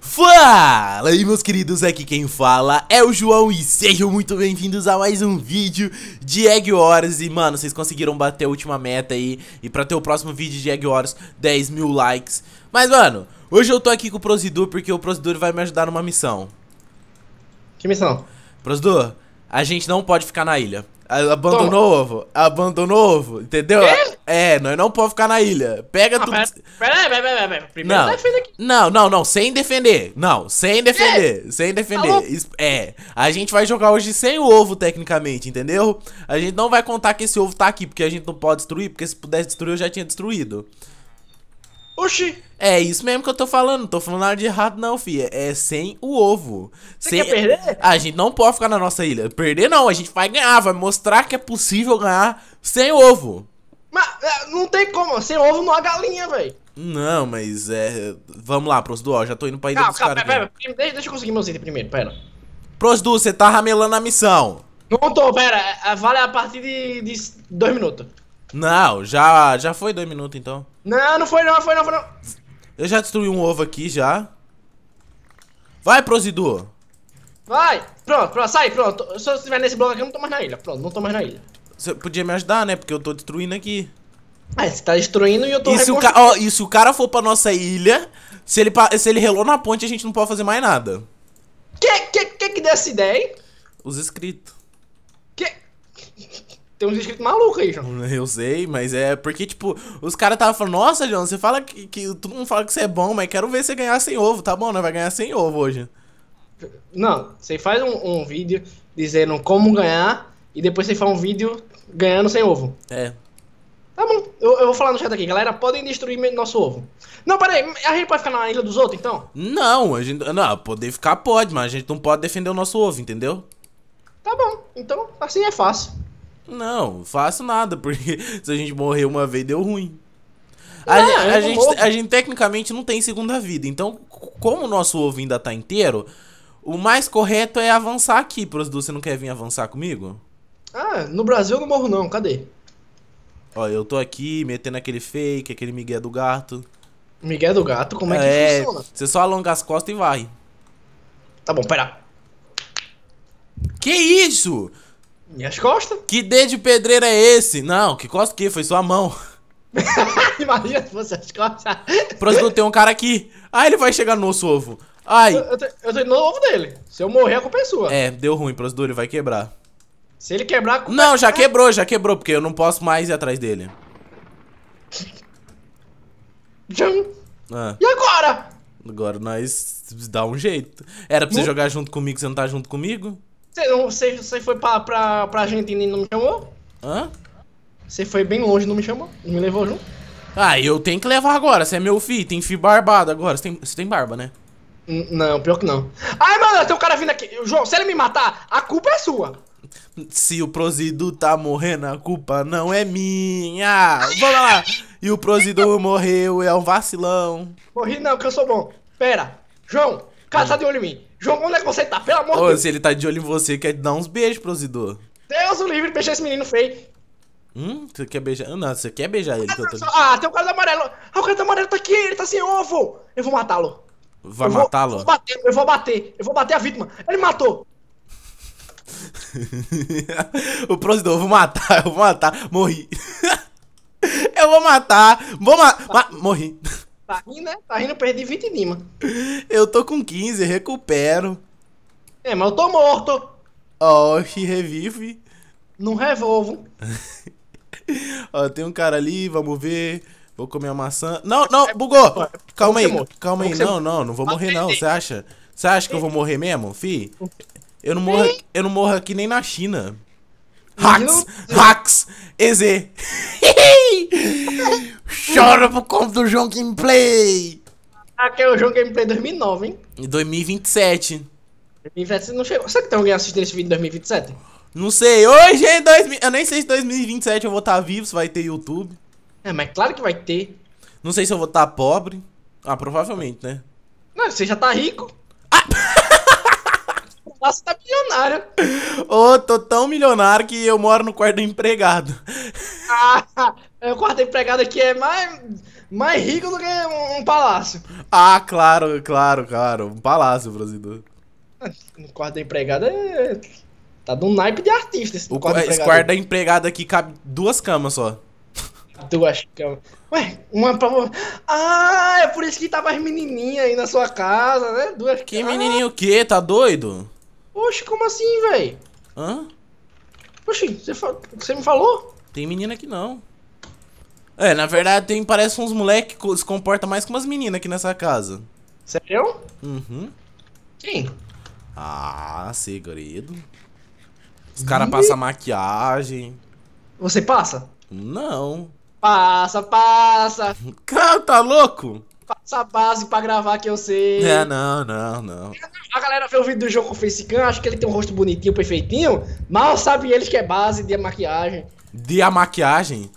Fala aí meus queridos, aqui quem fala é o João e sejam muito bem-vindos a mais um vídeo de Egg Wars E mano, vocês conseguiram bater a última meta aí e pra ter o próximo vídeo de Egg Wars, 10 mil likes Mas mano, hoje eu tô aqui com o Prosidur porque o Prosidur vai me ajudar numa missão Que missão? Prosidur, a gente não pode ficar na ilha Abandonou Toma. ovo. Abandonou ovo, entendeu? É, nós não podemos ficar na ilha. Pega não, ah, tudo. Peraí, peraí, peraí, peraí. Primeiro não. defende aqui. Não, não, não. Sem defender. Não, sem defender. Sem tá defender. É. A gente vai jogar hoje sem o ovo, tecnicamente, entendeu? A gente não vai contar que esse ovo tá aqui, porque a gente não pode destruir, porque se pudesse destruir, eu já tinha destruído. Oxi! É isso mesmo que eu tô falando, não tô falando nada de errado não, filha. É sem o ovo. Você sem... quer perder? A gente não pode ficar na nossa ilha. Perder não, a gente vai ganhar, vai mostrar que é possível ganhar sem ovo. Mas é, não tem como, sem ovo não há galinha, velho. Não, mas é... Vamos lá, pros duas, já tô indo pra ilha calma, dos caras. Pera, pera, deixa, deixa eu conseguir meus itens primeiro, pera. Pros você tá ramelando a missão. Não tô, pera, é, vale a partir de, de dois minutos. Não, já, já foi dois minutos então. Não, não foi não, foi não, foi não. Eu já destruí um ovo aqui, já. Vai, Prosidu. Vai. Pronto, pronto, sai, pronto. Se eu estiver nesse bloco aqui, eu não tô mais na ilha. Pronto, não tô mais na ilha. Você podia me ajudar, né? Porque eu tô destruindo aqui. Ah, você tá destruindo e eu tô e oh, e se o cara for pra nossa ilha, se ele, se ele relou na ponte, a gente não pode fazer mais nada. Que, que, que, que deu essa ideia, hein? Os inscritos. Que tem uns inscritos malucos aí, João. Eu sei, mas é porque, tipo, os caras tava falando, nossa, João, você fala que, que, Todo mundo fala que você é bom, mas quero ver você ganhar sem ovo, tá bom? não né? vai ganhar sem ovo hoje. Não, você faz um, um, vídeo dizendo como ganhar e depois você faz um vídeo ganhando sem ovo. É. Tá bom, eu, eu vou falar no chat aqui, galera, podem destruir nosso ovo. Não, peraí, a gente pode ficar na ilha dos outros, então? Não, a gente. Não, poder ficar pode, mas a gente não pode defender o nosso ovo, entendeu? Tá bom, então assim é fácil. Não, faço nada, porque se a gente morrer uma vez, deu ruim. A, não, a gente, a gente tecnicamente não tem segunda vida. Então, como o nosso ovo ainda tá inteiro, o mais correto é avançar aqui, Prosdu. Você não quer vir avançar comigo? Ah, no Brasil eu não morro não, cadê? Ó, eu tô aqui metendo aquele fake, aquele Miguel do gato. Miguel do gato, como é, é que funciona? Você só alonga as costas e vai. Tá bom, pera. Que isso? Minhas costas? Que dedo de pedreiro é esse? Não, que costa que? Foi sua mão. Imagina se fosse as costas. Próximo tem um cara aqui. Ah, ele vai chegar no nosso ovo. Ai. Eu, eu, eu tô indo no ovo dele. Se eu morrer, a culpa é sua. É, deu ruim, Prosduro, ele vai quebrar. Se ele quebrar, a Não, é já quebrou, já quebrou, porque eu não posso mais ir atrás dele. Ah. E agora? Agora nós dá um jeito. Era pra você não. jogar junto comigo, você não tá junto comigo? Você, não, você, você foi pra, pra, pra Argentina e não me chamou? Hã? Você foi bem longe e não me chamou? Não me levou junto? Ah, eu tenho que levar agora. Você é meu filho, tem filho barbado agora. Você tem, você tem barba, né? não, pior que não. Ai, mano, tem um cara vindo aqui. João, se ele me matar, a culpa é sua. Se o Prosidu tá morrendo, a culpa não é minha. Vamos lá. E o Prosidu morreu, é um vacilão. Morri não, que eu sou bom. Pera, João, cara, tá de olho em mim. João, onde é que você tá? Pelo amor de Deus. Se ele tá de olho em você, quer dar uns beijos pro Zidor. Deus o livre, beijar esse menino feio. Hum? Você quer beijar? Ah, não, você quer beijar ele. Ah, tô... ah tem o um cara do amarelo. Ah, o cara do amarelo tá aqui, ele tá sem ovo. Eu vou matá-lo. Vai matá-lo? Eu vou bater, eu vou bater. Eu vou bater a vítima. Ele matou. o Prozidor, eu vou matar, eu vou matar. Morri. eu vou matar. Vou matar. Ma morri. Tá rindo, né? Tá rindo, perdi 20 Nima. Eu tô com 15, recupero. É, mas eu tô morto. Ó, oh, revive. Não revolvo. Ó, tem um cara ali, vamos ver. Vou comer a maçã. Não, não, bugou! Calma aí, calma aí. Não, não, não vou morrer não, você acha? Você acha que eu vou morrer mesmo, fi? Eu não morro, eu não morro aqui nem na China. Hacks! Hacks! EZ! Chora por conta do João Gameplay! Aquele é o João Gameplay 2009, hein? Em 2027. 2027 não chegou. Será que tem alguém assistindo esse vídeo em 2027? Não sei. Hoje é 2000. Eu nem sei se 2027 eu vou estar tá vivo, se vai ter YouTube. É, mas claro que vai ter. Não sei se eu vou estar tá pobre. Ah, provavelmente, né? Não, você já tá rico. Ah! você tá milionário. Ô, oh, tô tão milionário que eu moro no quarto do empregado. Ah, o quarto da empregada aqui é mais, mais rico do que um, um palácio. Ah, claro, claro, claro. Um palácio brasileiro. No quarto da empregada é... Tá do naipe de artista esse o quarto, esse quarto da empregada aqui cabe duas camas só. Duas camas. Ué, uma pra. Ah, é por isso que tava as menininhas aí na sua casa, né? Duas Que menininho o quê? Tá doido? Oxe, como assim, velho? Hã? Oxe, você, fa... você me falou? Tem menina aqui não. É, na verdade tem, parece uns moleque que se comporta mais que umas meninas aqui nessa casa. Sério? Uhum. Quem? Ah, segredo. Os caras passam maquiagem. Você passa? Não. Passa, passa. Cara, tá louco? Passa a base pra gravar que eu sei. É, não, não, não. A galera vê o vídeo do jogo com o Facecam, Acho que ele tem um rosto bonitinho, perfeitinho. Mal sabe eles que é base de maquiagem. De a maquiagem?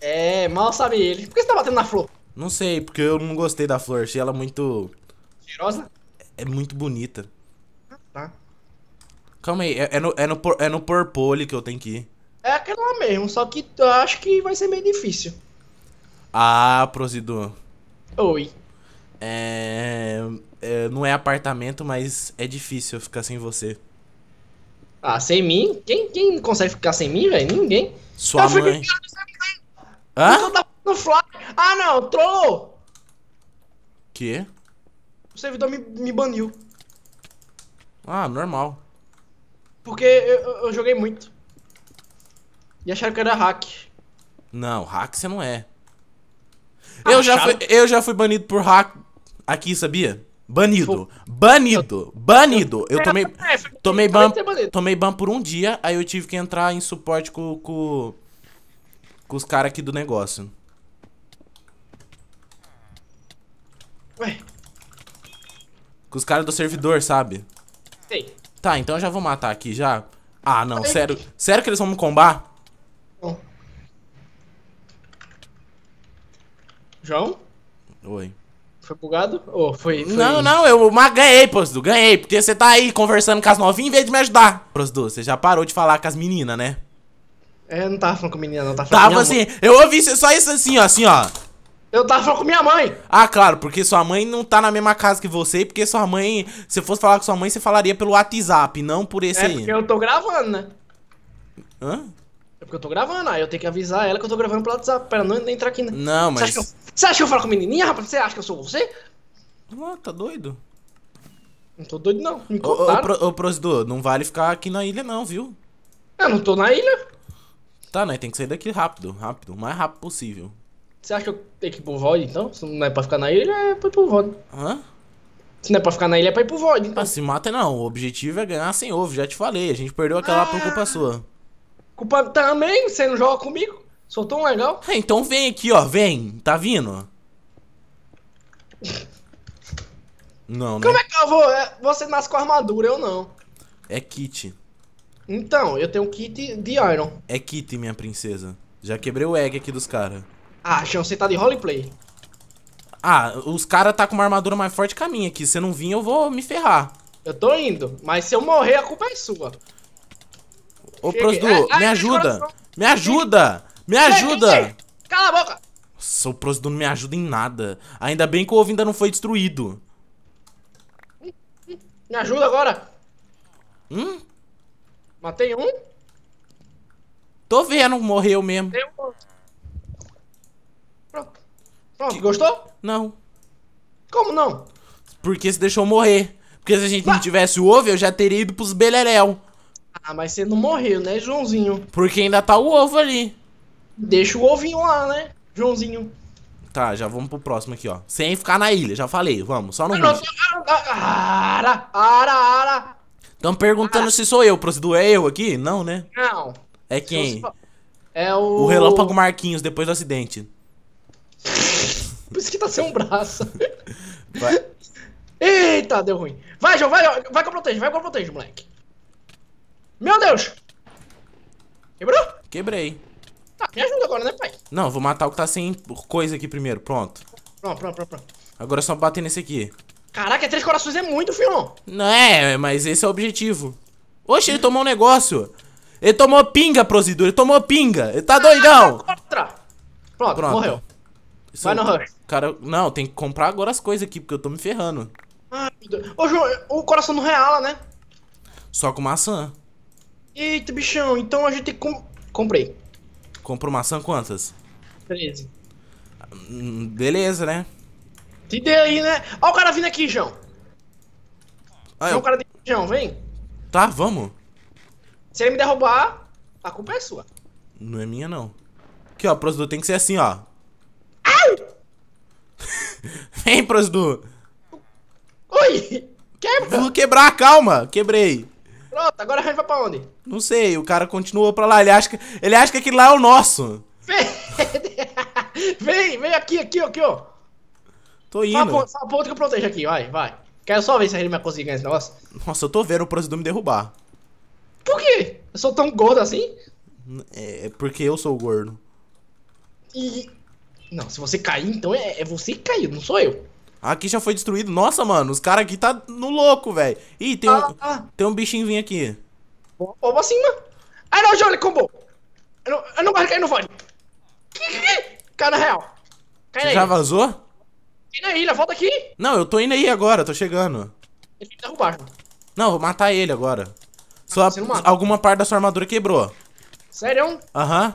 É, mal sabe ele. Por que você tá batendo na flor? Não sei, porque eu não gostei da flor. Achei ela muito. Cheirosa? É muito bonita. Ah, tá. Calma aí, é, é, no, é, no, é no Purple que eu tenho que ir. É aquela lá mesmo, só que eu acho que vai ser meio difícil. Ah, Prosidor. Oi. É, é, Não é apartamento, mas é difícil ficar sem você. Ah, sem mim? Quem, quem consegue ficar sem mim, velho? Ninguém. Sua eu mãe. Fico... Hã? no Fly. Ah, não, trollou. Que? O servidor me, me baniu. Ah, normal. Porque eu, eu joguei muito. E acharam que era hack. Não, hack você não é. Ah, eu, já fui, eu já fui banido por hack aqui, sabia? Banido. Banido. Banido. Eu tomei. É, tomei ban, tomei ban por um dia, aí eu tive que entrar em suporte com. com com os caras aqui do negócio. Ué? Com os caras do servidor, sabe? Sei. Tá, então eu já vou matar aqui, já. Ah, não, sério. Sério que eles vão me combar? Não. João? Oi. Foi bugado? Ou oh, foi, foi, Não, não, eu ganhei, Prosdu, ganhei. Porque você tá aí conversando com as novinhas em vez de me ajudar. Prosdu, você já parou de falar com as meninas, né? É, não tava falando com a menina, não. Tava, falando tava assim, mãe. eu ouvi só isso assim, ó, assim, ó. Eu tava falando com minha mãe. Ah, claro, porque sua mãe não tá na mesma casa que você, porque sua mãe, se fosse falar com sua mãe, você falaria pelo WhatsApp, não por esse é aí. É porque eu tô gravando, né? Hã? É porque eu tô gravando, aí eu tenho que avisar ela que eu tô gravando pelo WhatsApp, pra ela não entrar aqui, né? Não, mas... Você acha, eu, você acha que eu falo com menininha, rapaz? Você acha que eu sou você? Ah, tá doido. Não tô doido, não. Me ô, ô, ô, ô, Prosdor, não vale ficar aqui na ilha, não, viu? Eu não tô na ilha. Tá, né? Tem que sair daqui rápido, rápido, o mais rápido possível. Você acha que eu tenho que ir pro Void, então? Se não é pra ficar na ilha, é pra ir pro Void. Hã? Se não é pra ficar na ilha, é pra ir pro Void, então. Ah, se mata não. O objetivo é ganhar sem ovo, já te falei. A gente perdeu aquela ah, por culpa sua. Culpa tá também? Você não joga comigo? Sou tão legal. É, então vem aqui, ó. Vem. Tá vindo? não, né? Como é que eu vou? É, você nasce com armadura, eu não. É kit. Então, eu tenho um kit de Iron. É kit, minha princesa. Já quebrei o egg aqui dos caras. Ah, Chão, você tá de roleplay. Ah, os caras tá com uma armadura mais forte que a minha aqui. Se eu não vir, eu vou me ferrar. Eu tô indo, mas se eu morrer, a culpa é sua. Ô, Prosdu, é, me ajuda. Me ajuda. Me ajuda. Cala a boca. Nossa, o Prosdu não me ajuda em nada. Ainda bem que o ovo ainda não foi destruído. Me ajuda agora. Hum? Matei um? Tô vendo, morreu mesmo. Tem um. Pronto. Pronto, que... gostou? Não. Como não? Porque você deixou morrer. Porque se a gente não, não tivesse o ovo, eu já teria ido pros beleléu. Ah, mas você não morreu, né, Joãozinho? Porque ainda tá o ovo ali. Deixa o ovinho lá, né, Joãozinho? Tá, já vamos pro próximo aqui, ó. Sem ficar na ilha, já falei. Vamos, só no Ara, ara, ara. Estão perguntando ah. se sou eu, Procidu. É eu aqui? Não, né? Não. É quem? É o... O Relâmpago Marquinhos, depois do acidente. Por isso que tá sem um braço. Vai. Eita, deu ruim. Vai, João, vai, vai com o protege, vai com o protege, moleque. Meu Deus! Quebrou? Quebrei. Tá, me ajuda agora, né, pai? Não, vou matar o que tá sem coisa aqui primeiro, pronto. Pronto, pronto, pronto. pronto. Agora é só bater nesse aqui. Caraca, Três Corações é muito, filhão. Não é, mas esse é o objetivo. Oxe, ele tomou um negócio. Ele tomou pinga, Prosidur. Ele tomou pinga. Ele tá doidão. Ah, Pronto, Pronto, morreu. Isso Vai é no rush. Cara, não, tem que comprar agora as coisas aqui, porque eu tô me ferrando. Ah, meu Deus. Ô, João, o coração não reala, né? Só com maçã. Eita, bichão, então a gente tem que... Comprei. Comprou maçã quantas? 13. Hum, beleza, né? Te dê aí, né? Ó o cara vindo aqui, João. Ah, um eu... cara de João, vem. Tá, vamos. Se ele me derrubar, a culpa é sua. Não é minha, não. Aqui, ó, Prosdu, tem que ser assim, ó. Au! vem, Prosdu. Oi! Quebra! Vou quebrar, calma. Quebrei. Pronto, agora a gente vai pra onde? Não sei, o cara continuou pra lá. Ele acha que, ele acha que lá é o nosso. vem, vem aqui, aqui, aqui, ó. Tô indo. Só a ponta, que eu protejo aqui, vai, vai. Quero só ver se a gente vai conseguir ganhar esse negócio. Nossa, eu tô vendo o Prosidu me derrubar. Por quê? Eu sou tão gordo assim? É, é porque eu sou gordo. E. Não, se você cair, então é, é você que caiu, não sou eu. Aqui já foi destruído. Nossa, mano, os caras aqui tá no louco, velho. Ih, tem ah, um, ah. tem um bichinho vindo aqui. Oba assim, mano. Ah, não, Jolly, combo. Eu não, eu não cair no vale. Cara real. Cai já vazou? Vem na ilha, volta aqui! Não, eu tô indo aí agora, tô chegando. Ele tem que derrubar. Não, vou matar ele agora. Sua, alguma parte da sua armadura quebrou. Sério? Aham. Uhum.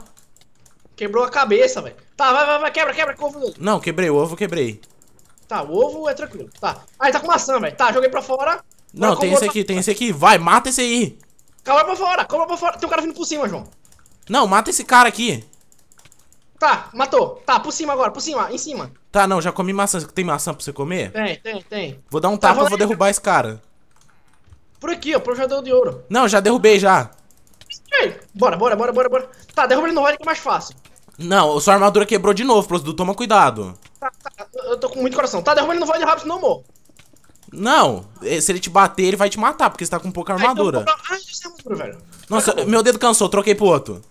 Quebrou a cabeça, velho. Tá, vai, vai, vai, quebra, quebra, que ovo Não, quebrei, o ovo quebrei. Tá, o ovo é tranquilo. Tá. Ah, ele tá com maçã, velho. Tá, joguei pra fora. Não, tem esse aqui, pra... tem esse aqui. Vai, mata esse aí. Cobra pra fora, cobra pra fora. Tem um cara vindo por cima, João. Não, mata esse cara aqui. Tá, matou. Tá, por cima agora, por cima, em cima. Tá, não, já comi maçã. Tem maçã pra você comer? Tem, tem, tem. Vou dar um tá tapa, vou, vou derrubar esse cara. Por aqui, ó, pro jogador de ouro. Não, já derrubei já. Ei, bora, bora, bora, bora, bora. Tá, derruba ele no Roy que é mais fácil. Não, sua armadura quebrou de novo, produto. Toma cuidado. Tá, tá, eu tô com muito coração. Tá, derruba ele no Void rápido, não morro. Não, eh, se ele te bater, ele vai te matar, porque você tá com pouca armadura. Ai, então, ah, é armadura, velho. Nossa, Acabou. meu dedo cansou, troquei pro outro.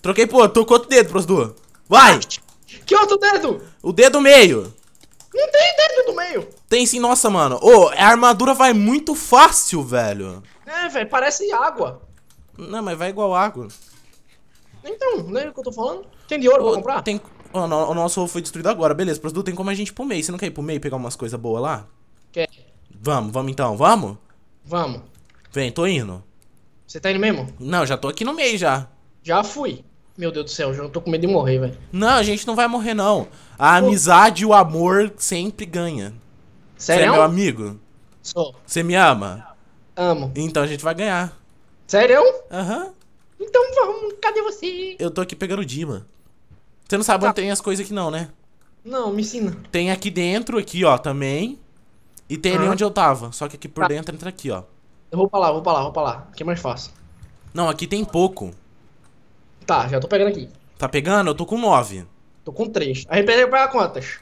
Troquei pro outro, tô com outro dedo, pros duas. Vai! Que outro dedo? O dedo meio. Não tem dedo do meio. Tem sim, nossa, mano. Ô, oh, a armadura vai muito fácil, velho. É, velho, parece água. Não, mas vai igual água. Então, lembra né, o que eu tô falando? Tem de ouro oh, pra comprar? Tem... Oh, o nosso foi destruído agora, beleza. Prosdu, tem como a gente ir pro meio. Você não quer ir pro meio pegar umas coisas boas lá? Quer. Vamos, vamos então, vamos? Vamos. Vem, tô indo. Você tá indo mesmo? Não, já tô aqui no meio já. Já fui. Meu Deus do céu, João, tô com medo de morrer, velho. Não, a gente não vai morrer, não. A Pô. amizade e o amor sempre ganha. Sério? Você é meu amigo? Sou. Você me ama? Amo. Então a gente vai ganhar. Sério? Aham. Uhum. Então vamos, cadê você? Eu tô aqui pegando o Dima. Você não sabe tá. onde tem as coisas aqui não, né? Não, me ensina. Tem aqui dentro, aqui, ó, também. E tem ali onde eu tava. Só que aqui por tá. dentro entra aqui, ó. Eu vou pra lá, vou pra lá, vou pra lá. Aqui é mais fácil. Não, aqui tem pouco. Tá, já tô pegando aqui. Tá pegando? Eu tô com 9. Tô com 3. A gente perdeu pagar quantas?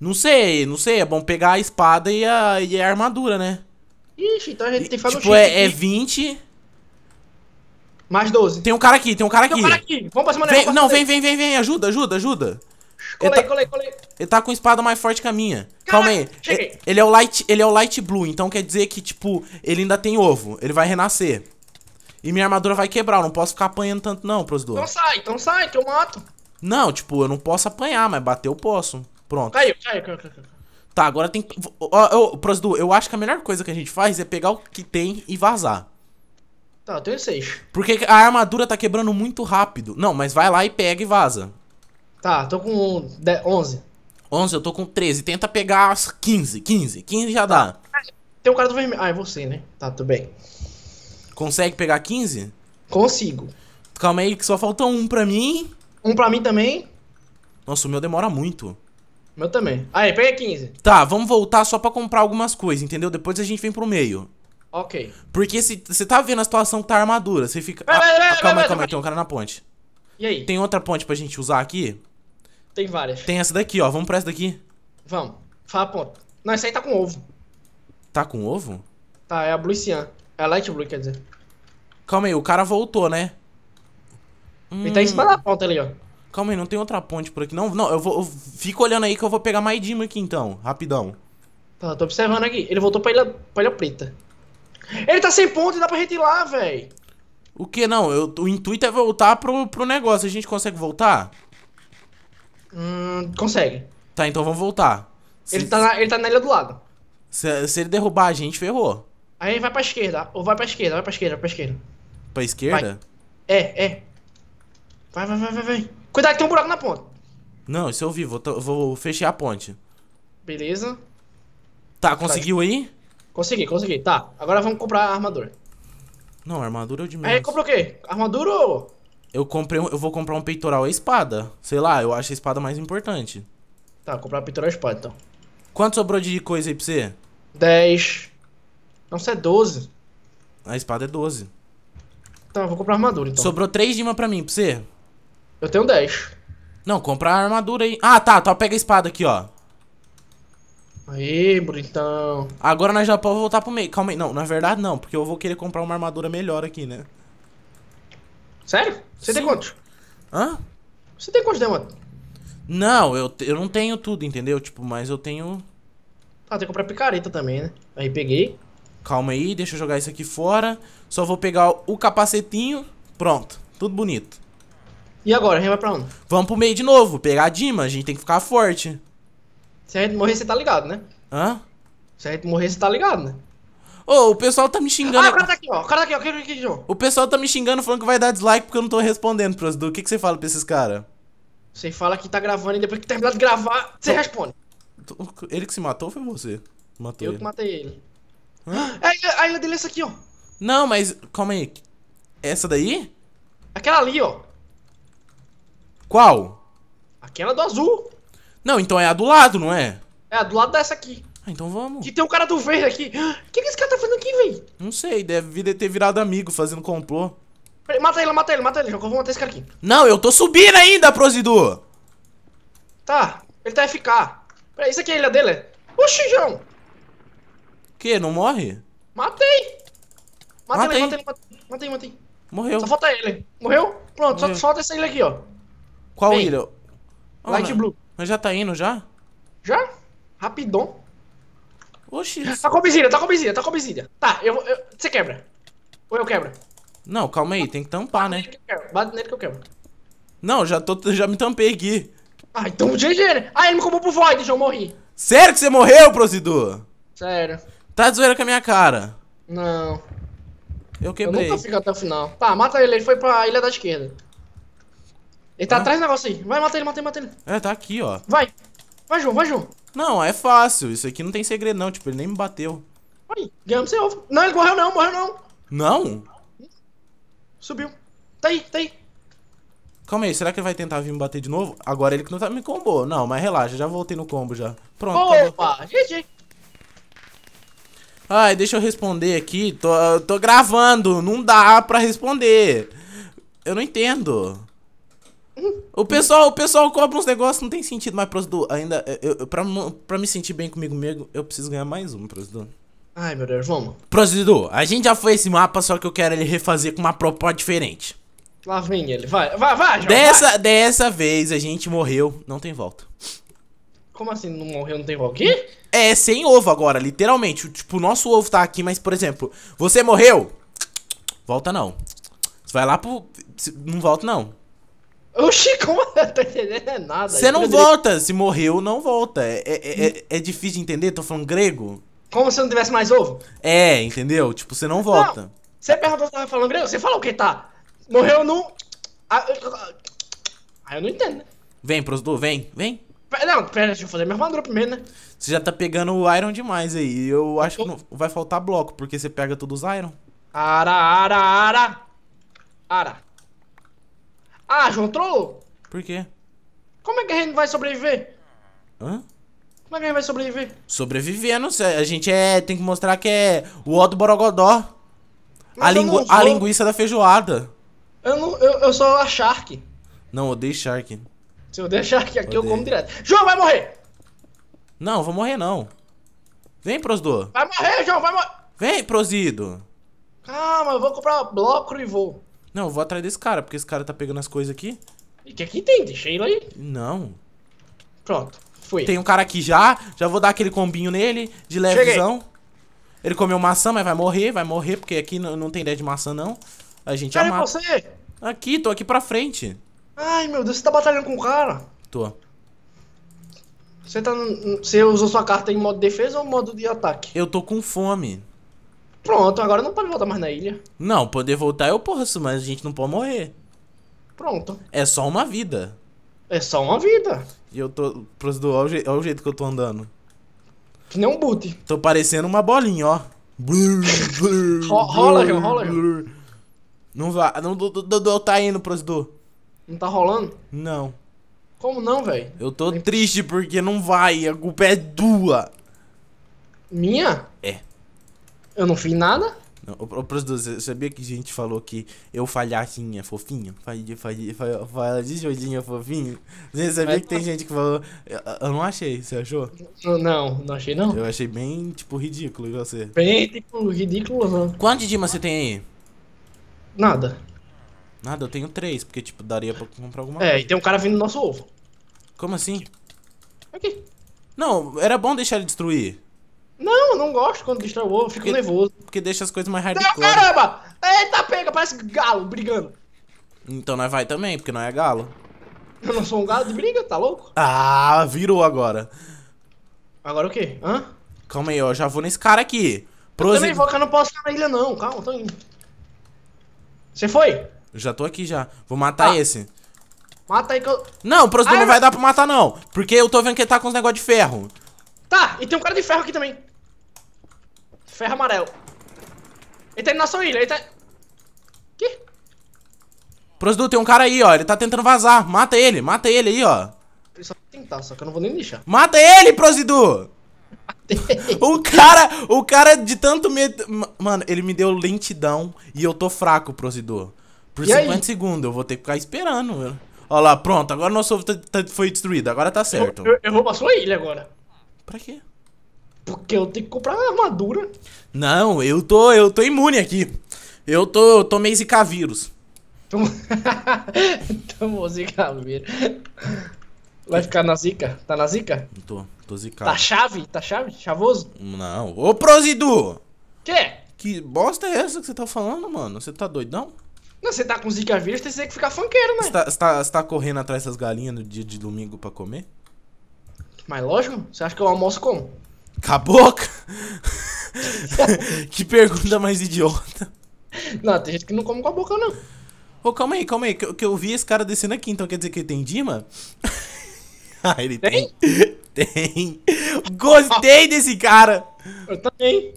Não sei, não sei. É bom pegar a espada e a, e a armadura, né? Ixi, então a gente tem que fazer tipo, um é, é 20. Mais 12. Tem um cara aqui, tem um cara aqui. Tem um cara aqui. Vamos pra cima né? Não, vem, vem, vem, vem. Ajuda, ajuda, ajuda. Colei, tá, colei, colei. Ele tá com espada mais forte que a minha. Calma aí. Cheguei. Ele é o light, ele é o light blue, então quer dizer que tipo, ele ainda tem ovo, ele vai renascer. E minha armadura vai quebrar, eu não posso ficar apanhando tanto não, Prosidor. Então sai, então sai, que eu mato. Não, tipo, eu não posso apanhar, mas bater eu posso. Pronto. Caiu, caiu, caiu, caiu. Tá, agora tem que... Oh, oh, eu acho que a melhor coisa que a gente faz é pegar o que tem e vazar. Tá, eu tenho seis. Porque a armadura tá quebrando muito rápido. Não, mas vai lá e pega e vaza. Tá, tô com 11. 11, eu tô com 13. Tenta pegar as 15, 15. 15 já dá. Tem o um cara do vermelho. Ah, é você, né? Tá, tudo bem. Consegue pegar 15? Consigo. Calma aí, que só falta um pra mim. Um pra mim também. Nossa, o meu demora muito. Meu também. Aí, pega 15. Tá, vamos voltar só pra comprar algumas coisas, entendeu? Depois a gente vem pro meio. Ok. Porque você tá vendo a situação que tá a armadura, você fica... Vai, vai, vai, ah, calma aí, calma aí, tem um cara na ponte. E aí? Tem outra ponte pra gente usar aqui? Tem várias. Tem essa daqui, ó. Vamos pra essa daqui. Vamos. Fala a ponta. Não, essa aí tá com ovo. Tá com ovo? Tá, é a Blue Cian. É light blue, quer dizer. Calma aí, o cara voltou, né? Ele tá em cima hum. da ponta ali, ó. Calma aí, não tem outra ponte por aqui. Não, não, eu vou. Eu fico olhando aí que eu vou pegar mais Dima aqui então, rapidão. Tá, tô observando aqui. Ele voltou pra Ilha, pra ilha Preta. Ele tá sem ponte, dá pra gente ir lá, velho. O que não? Eu, o intuito é voltar pro, pro negócio. A gente consegue voltar? Hum, consegue. Tá, então vamos voltar. Se, ele, tá na, ele tá na ilha do lado. Se, se ele derrubar a gente, ferrou. Aí vai pra esquerda, ou vai pra esquerda, vai pra esquerda, vai pra esquerda. Pra esquerda? Vai. É, é. Vai, vai, vai, vai, vai. Cuidado que tem um buraco na ponta. Não, isso eu vi, vou, vou fechar a ponte. Beleza. Tá, conseguiu aí? Consegui, consegui. Tá, agora vamos comprar a armadura. Não, armadura eu é diminuo. Aí comprou o quê? Armadura ou... Eu, comprei, eu vou comprar um peitoral e espada. Sei lá, eu acho a espada mais importante. Tá, comprar um peitoral e espada, então. Quanto sobrou de coisa aí pra você? 10. Então você é 12. A espada é 12. Então, tá, eu vou comprar armadura, então. Sobrou 3 dimas pra mim, pra você? Eu tenho 10. Não, compra a armadura aí. Ah, tá, tá. Pega a espada aqui, ó. Aí, bonitão. Agora nós já podemos voltar pro meio. Calma aí. Não, na verdade não, porque eu vou querer comprar uma armadura melhor aqui, né? Sério? Você Sim. tem quantos? Hã? Você tem quantos diamantes? Não, eu, eu não tenho tudo, entendeu? Tipo, mas eu tenho... Ah, tem que comprar picareta também, né? Aí peguei. Calma aí, deixa eu jogar isso aqui fora. Só vou pegar o capacetinho. Pronto, tudo bonito. E agora, a gente vai pra onde? Vamos pro meio de novo, pegar a Dima, a gente tem que ficar forte. Se a gente morrer, você tá ligado, né? Hã? Se a gente morrer, você tá ligado, né? Ô, oh, o pessoal tá me xingando. Ah, o cara tá aqui, ó. O cara tá aqui, ó. O pessoal tá me xingando falando que vai dar dislike porque eu não tô respondendo pros do. O que, que você fala pra esses caras? Você fala que tá gravando e depois que terminar de gravar, você responde. Ele que se matou ou foi você? Matou eu ele. que matei ele. Hã? É, é, a ilha, a ilha dele é essa aqui, ó. Não, mas calma aí. Essa daí? Aquela ali, ó. Qual? Aquela do azul. Não, então é a do lado, não é? É, a do lado dessa aqui. Ah, então vamos. Que tem um cara do verde aqui. O que, que esse cara tá fazendo aqui, véi? Não sei, deve ter virado amigo fazendo complô. Peraí, mata ele, mata ele, mata ele, eu Vou matar esse cara aqui. Não, eu tô subindo ainda, Prosidu. Tá, ele tá FK. Peraí, isso aqui é a ilha dele? Oxi, João. Que? Não morre? Matei! Matei, matei, matei, matei, matei, matei. Morreu. Só falta ele. Morreu? Pronto, Morreu. só falta essa ilha aqui, ó. Qual Vem. ilha? Oh, Light Blue. Mas já tá indo, já? Já? Rapidão. Oxi. Tá com obsidian, tá com obsidian, tá com obsidian. Tá, eu Você quebra. Ou eu quebro? Não, calma aí, tem que tampar, né? Bate né? Nele que Bate nele que eu quebro. Não, já, tô, já me tampei aqui. Ah, então GG, né? Ah, ele me comou pro Void, eu morri. Sério que você morreu, Prosidor? Sério. Tá de zoeira com a minha cara. Não. Eu quebrei. Eu nunca fico até o final. Tá, mata ele, ele foi pra ilha da esquerda. Ele tá ah. atrás do negócio aí. Vai, mata ele, mata ele, mata ele. É, tá aqui, ó. Vai. Vai, João, vai, João. Não, é fácil. Isso aqui não tem segredo, não. Tipo, ele nem me bateu. Aí, ganhamos seu ovo. Não, ele morreu não, morreu não. Não? Subiu. Tá aí, tá aí. Calma aí, será que ele vai tentar vir me bater de novo? Agora ele que não tá me combou. Não, mas relaxa, já voltei no combo já. Pronto. Opa, GG. Ai, deixa eu responder aqui. Tô, tô gravando, não dá pra responder. Eu não entendo. O pessoal, o pessoal cobra uns negócios, não tem sentido mais, Prosdu. Ainda, eu, eu, pra, pra me sentir bem comigo mesmo, eu preciso ganhar mais um, Prosdu. Ai, meu Deus, vamos. Prosdu, a gente já foi esse mapa, só que eu quero ele refazer com uma proposta diferente. Lá vem ele, vai, vai, vai, João, Dessa, vai. dessa vez a gente morreu, não tem volta. Como assim? Não morreu, não tem ovo aqui? É, sem ovo agora, literalmente. Tipo, o nosso ovo tá aqui, mas, por exemplo, você morreu? Volta não. Você vai lá pro. Não volta não. Oxi, como eu tô entendendo é nada? Você não volta. Se morreu, não volta. É, é, é, é, é, difícil de entender, tô falando grego. Como se não tivesse mais ovo? É, entendeu? Tipo, você não volta. Não. Você perguntou se tava falando grego? Você falou que tá. Morreu no. Ah, eu não entendo, né? Vem, Prosdu, vem, vem. Não, pera, deixa eu fazer minha armadura primeiro, né? Você já tá pegando o Iron demais aí. Eu acho que não, vai faltar bloco, porque você pega todos os Iron. Ara, ara, ara. Ara. Ah, João trollou? Por quê? Como é que a gente vai sobreviver? Hã? Como é que a gente vai sobreviver? Sobrevivendo, a gente é, tem que mostrar que é o odo Borogodó. a, lingu a linguiça da feijoada. Eu, não, eu, eu sou a Shark. Não, odeio Shark. Se eu deixar aqui aqui eu como direto. João vai morrer! Não, vou morrer não. Vem, Prosdor. Vai morrer, João, vai morrer. Vem, Prosido. Calma, eu vou comprar bloco e vou. Não, eu vou atrás desse cara, porque esse cara tá pegando as coisas aqui. E o que aqui tem? Deixa ele aí. Não. Pronto, fui. Tem um cara aqui já, já vou dar aquele combinho nele, de levezão. Cheguei. Ele comeu maçã, mas vai morrer, vai morrer, porque aqui não, não tem ideia de maçã, não. A gente Cadê amata. você? Aqui, tô aqui pra frente. Ai, meu Deus, você tá batalhando com o cara? Tô. Você tá. Você usou sua carta em modo defesa ou modo de ataque? Eu tô com fome. Pronto, agora não pode voltar mais na ilha. Não, poder voltar eu posso, mas a gente não pode morrer. Pronto. É só uma vida. É só uma vida. E eu tô. Procedor, olha, olha o jeito que eu tô andando. Que nem um boot. Tô parecendo uma bolinha, ó. rola, blur, rola, blur. Não vai. Não, não, tá indo, procedor. Não tá rolando? Não. Como não, velho? Eu tô Nem... triste porque não vai, a culpa é tua. Minha? É. Eu não fiz nada? Não, ô, produtor, você sabia que a gente falou que eu falhadinha, fofinha? Falhacinha fofinho? Você sabia que tem tá- gente que falou. Eu, eu, não achei, você achou? Não, não achei não. Eu achei bem, tipo, ridículo e você? Bem, tipo, ridículo não. Quantos dimas você tem aí? Nada. Nada, eu tenho três, porque, tipo, daria pra comprar alguma é, coisa. É, e tem um cara vindo no nosso ovo. Como assim? Aqui. Não, era bom deixar ele destruir. Não, não gosto quando destrói o ovo, fico porque, nervoso. Porque deixa as coisas mais hardcore. Não, caramba! Eita, pega, parece galo brigando. Então nós vai também, porque não é galo. Eu não sou um galo de briga, tá louco? Ah, virou agora. Agora o quê? Hã? Calma aí, eu já vou nesse cara aqui. Eu também vou, que eu não posso ficar na ilha não, calma, tô indo. Você foi? já tô aqui já. Vou matar ah. esse. Mata aí que eu... Não, Prosidu ah, não vai dar pra matar não. Porque eu tô vendo que ele tá com uns negócios de ferro. Tá, e tem um cara de ferro aqui também. Ferro amarelo. Ele tá indo na sua ilha, ele tá... Que? Prosdu, tem um cara aí, ó. Ele tá tentando vazar. Mata ele, mata ele aí, ó. Eu só tentar, só que eu não vou nem lixar. Mata ele, Prosidu! o cara, o cara de tanto medo... Mano, ele me deu lentidão e eu tô fraco, Prosidu. Por e 50 aí? segundos, eu vou ter que ficar esperando. Olha lá, pronto, agora nosso ovo tá, tá, foi destruído, agora tá certo. Eu, eu, eu vou pra sua ilha agora. Pra quê? Porque eu tenho que comprar armadura. Não, eu tô, eu tô imune aqui. Eu tô, eu tomei zika vírus. Tomou zika vírus. Vai ficar na zica? Tá na zica? Tô, tô zicado. Tá chave? Tá chave? Chavoso? Não. Ô, Prozidu! Que? Que bosta é essa que você tá falando, mano? Você tá doidão? Não, você tá com zika vírus, você tem que ficar funkeiro, né? Você tá, tá, tá, correndo atrás dessas galinhas no dia de domingo pra comer? Mas lógico, você acha que eu almoço como? Caboca! que pergunta mais idiota. Não, tem gente que não come com a boca, não. Ô, oh, calma aí, calma aí, que, que eu vi esse cara descendo aqui, então quer dizer que ele tem Dima? ah, ele tem? Tem. tem. Gostei desse cara! Eu também.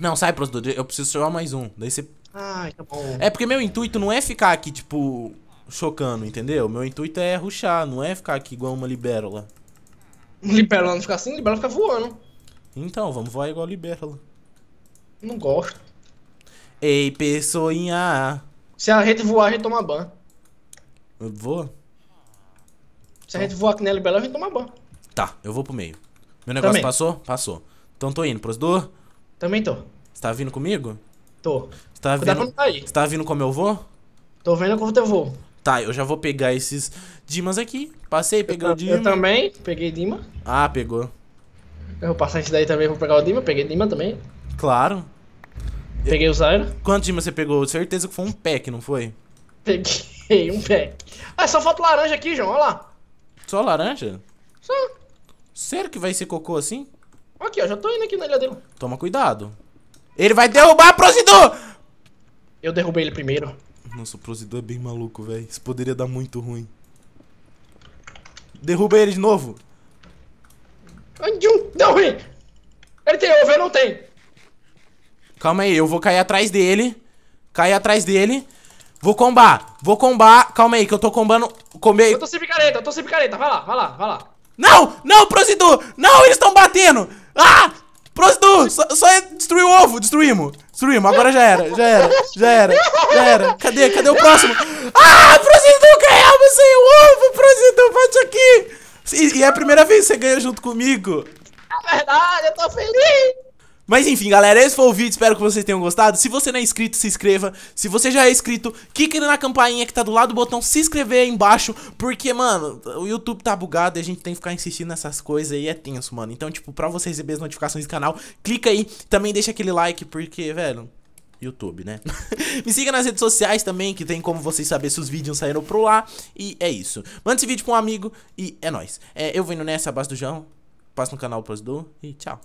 Não, sai, produtor, eu preciso chamar mais um. Daí você Ai, tá bom. É porque meu intuito não é ficar aqui, tipo, chocando, entendeu? Meu intuito é ruxar, não é ficar aqui igual uma libérola. Libérola não fica assim, libérola fica voando. Então, vamos voar igual libérola. Não gosto. Ei, pessoinha. Se a gente voar, a gente toma ban. Voa? Se a gente voar que nem a libérola, a gente toma ban. Tá, eu vou pro meio. Meu negócio Também. passou? Passou. Então tô indo, pros Também tô. Você tá vindo comigo? Tô. Você tá Cuidado vindo... pra não cair. Você tá vindo como eu vou? Tô vendo como eu vou. Tá, eu já vou pegar esses dimas aqui. Passei, peguei eu, o dima. Eu também, peguei dima. Ah, pegou. Eu vou passar esse daí também, vou pegar o dima. Peguei dima também. Claro. Peguei o Zyra. quanto dimas você pegou? Certeza que foi um pack, não foi? Peguei um pack. Ah, só falta laranja aqui, João, olha lá. Só laranja? Só. Sério que vai ser cocô assim? Aqui, ó, já tô indo aqui na ilha dele. Toma cuidado. Ele vai derrubar Prozidu! Eu derrubei ele primeiro. Nossa, o Prozidu é bem maluco, velho. Isso poderia dar muito ruim. Derruba ele de novo. Deu ruim! Ele tem ovo, eu não tenho. Calma aí, eu vou cair atrás dele. Cair atrás dele. Vou combar, vou combar. Calma aí, que eu tô combando. Comei. Eu tô sem picareta, eu tô sem picareta. Vai lá, vai lá, vai lá. Não, não, Prozidu! Não, eles estão batendo! Ah! Prostitu! Só, só é o ovo! Destruímos! Destruímos, agora já era, já era, já era, já era. Cadê? Cadê o próximo? Ah, Prostitu, ganhamos sem o ovo! Prostitu, bate aqui! E, e é a primeira vez que você ganha junto comigo. É verdade, eu tô feliz! Mas enfim, galera, esse foi o vídeo, espero que vocês tenham gostado. Se você não é inscrito, se inscreva. Se você já é inscrito, clique na campainha que tá do lado do botão se inscrever aí embaixo, porque, mano, o YouTube tá bugado e a gente tem que ficar insistindo nessas coisas aí é tenso, mano. Então, tipo, pra você receber as notificações do canal, clica aí, também deixa aquele like, porque, velho... YouTube, né? Me siga nas redes sociais também, que tem como vocês saber se os vídeos saíram pro lá. E é isso. Manda esse vídeo pra um amigo e é nóis. É, eu vou indo nessa, base do João. Passa no canal, pros do e tchau.